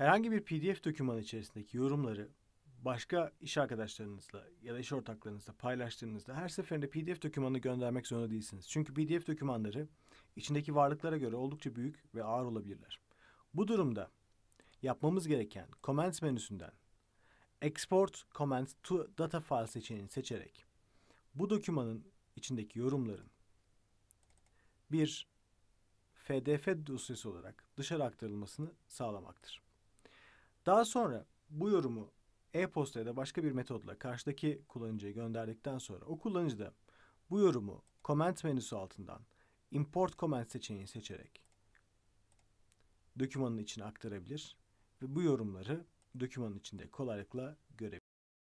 Herhangi bir PDF dokümanı içerisindeki yorumları başka iş arkadaşlarınızla ya da iş ortaklarınızla paylaştığınızda her seferinde PDF dokümanını göndermek zorunda değilsiniz. Çünkü PDF dokümanları içindeki varlıklara göre oldukça büyük ve ağır olabilirler. Bu durumda yapmamız gereken Comments menüsünden Export Comments to Data File seçeneğini seçerek bu dokümanın içindeki yorumların bir PDF dosyası olarak dışarı aktarılmasını sağlamaktır. Daha sonra bu yorumu e-posta ya da başka bir metodla karşıdaki kullanıcıya gönderdikten sonra o kullanıcı da bu yorumu comment menüsü altından import comment seçeneğini seçerek dokümanın içine aktarabilir ve bu yorumları dokümanın içinde kolaylıkla görebilir.